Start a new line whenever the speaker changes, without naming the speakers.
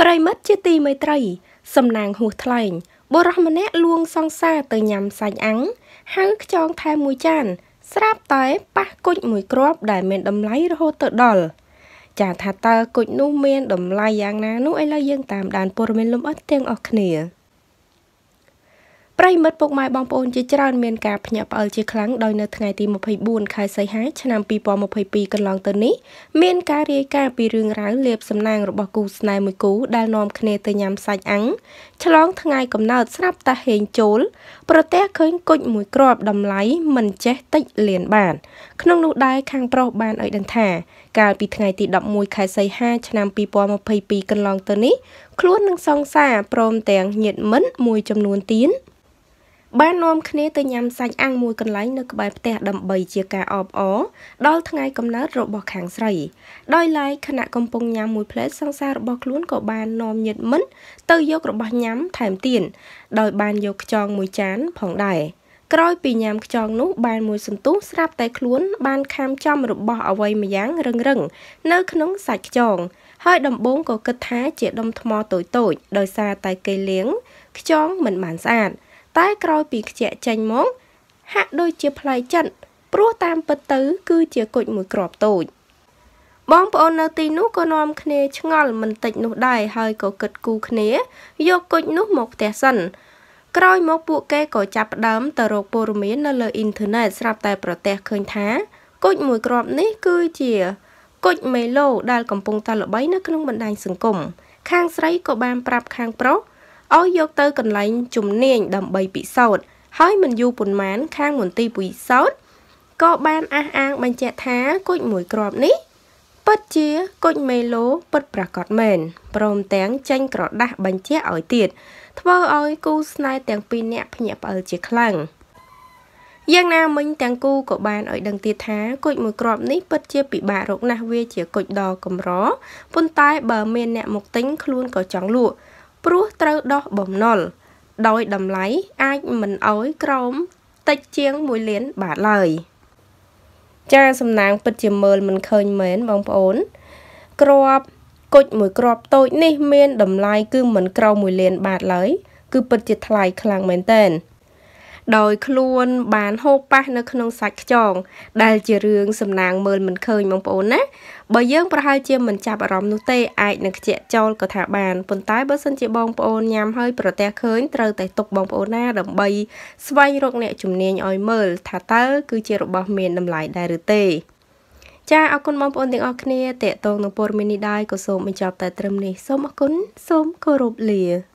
ប្រិមិត្តជាទីមេត្រី សំនាងហួសថ្លែងបុរសម្នាក់លួងសង្សារទៅញ៉ាំសាច់អាំងហើយខ្ចងថែមមួយចាន ស្រាប់តែប៉ះគុជមួយគ្រាប់ដែលមានតម្លៃរហូតទៅដល់ចាថាតើគុជនោះមានតម្លៃយ៉ាងណានោះឥឡូវយើងតាមដានព័ត៌មានលម្អិតទាំងអស់គ្នាប្រិមិត្តពុកម៉ែបងប្អូនជាច្រើនមានការភ្ញាក់ផ្អើលជាខ្លាំងដោយនៅថ្ងៃទី24ខែសីហាឆ្នាំ2022កន្លងទៅនេះមានការរាយការណ៍ពីរឿងរ៉ាវលាបសំណាងរបស់គូស្នេហ៍មួយគូដែលនាំគ្នាទៅញ៉ាំសាច់អាំងឆ្លងថ្ងៃកំណើតស្រាប់តែហេងចូល ប្រទះឃើញគុជមួយគ្រាប់តម្លៃមិនចេះតិចលានបាន ក្នុងនោះដែរខាងប្រុសបានឲ្យដឹងថាកាលពីថ្ងៃទី11ខែសីហាឆ្នាំ2022កន្លងទៅនេះខ្លួននឹងសងសាព្រមទាំងញាតិមិត្តមួយចំនួនទៀតបាននាំគ្នាទៅញ៉ាំសាច់អាំងមួយកន្លែងនៅក្បែរផ្ទះដើម្បីជាការអបអរដល់ថ្ងៃកំណើតរបស់ខាងស្រី ដោយឡែកខណៈកំពុងញ៉ាំមួយផ្លែតសង្សាររបស់ខ្លួនក៏បាននាំញាតិមិត្តទៅយករបស់ញ៉ាំថែមទៀតដោយបានយកខ្យងមួយចានផងដែរក្រោយពីញ៉ាំខ្យងនោះបានមួយសន្ទុះស្រាប់តែខ្លួន បានខាំចំរបស់អ្វីម្យ៉ាងរឹងរឹង នៅក្នុងសាច់ខ្យងហើយដំបងក៏គិតថាជាដុំថ្មតូចៗដោយសារតែគេលៀងខ្យងមិនបានស្អាតតែក្រោយពីខ្ជាក់ចេញមក ហាក់ដូចជាផ្លៃចិត្តព្រោះតាមពិតទៅ គឺជាគុជមួយក្របតូច បងប្អូននៅទីនោះក៏នាំគ្នាឆ្ងល់មិនតិច នោះដែរហើយក៏គិតគូគ្នា យកគុជនោះមកផ្ទះសិនក្រោយ មកពួកគេក៏ចាប់ផ្ដើមទៅរកព័ត៌មាននៅលើអ៊ីនធឺណិតស្រាប់តែ ប្រទេសឃើញថា គុជមួយក្របនេះ គឺជាគុជមេឡូដែល កំពុងតែល្បីនៅក្នុងបណ្ដាញសង្គមខាងស្រីក៏បានប្រាប់ខាងប្រុសឲ្យយកទៅកន្លែងជំនាញដើម្បីពិសោធន៍ហើយមិនយូរប៉ុន្មានខាងមន្ទីរពិសោធន៍ក៏បានអះអាងបញ្ជាក់ថាគូចមួយគ្រាប់នេះពិតជាគុជមេឡូពិតប្រាកដមែនព្រមទាំងចេញក្រដាស់ បញ្ជាក់ឲ្យទៀតធ្វើឲ្យគូស្នេហ៍ទាំងពីរនាក់ភ្ញាក់ផ្អើលជាខ្លាំងយ៉ាងណាមិញទាំងគូក៏បានឲ្យដឹងទៀតថាគុជមួយគ្រាប់នេះ ពិតជាពិបាករកណាស់វាជាគុជដ៏កម្រប៉ុន្តែបើមានអ្នកមកទិញខ្លួនក៏ចង់លក់ព្រោះត្រូវដោះបំណុល ដោយតម្លៃអាចមិនអោយក្រោមតិចជាង1លានបាតឡើយ ចាសំណាងពិតជាមើលមិនឃើញមែនបងប្អូន ក្របគុជមួយក្របតូចនេះមានតម្លៃគឺមិនក្រោម1លានបាតឡើយគឺពិតជាថ្លៃខ្លាំងមែនតើដោយខ្លួន បានហូបប៉ះនៅក្នុងសាច់ខ្យងដែលជារឿងសំណាងមើលមិនឃើញបងប្អូនណាបើយើងប្រហែលជាមិនចាប់អារម្មណ៍នោះទេអាចនឹងខ្ជិះចូលក៏ថាបានប៉ុន្តែបើសិនជាបងប្អូនញ៉ាំហើយប្រទះឃើញត្រូវតែទុកបងប្អូនណា ដើម្បី ស្វែងរកអ្នក ជំនាញឲ្យមើលថាតើគឺជារបស់ មានតម្លៃដែរឬទេ ចាអរគុណបងប្អូនទាំងអស់គ្នាតេតងនឹងព័ត៌មាននេះដែរក៏សូមបញ្ចប់ តែត្រឹមនេះសូមអរគុណសូមគោរពលា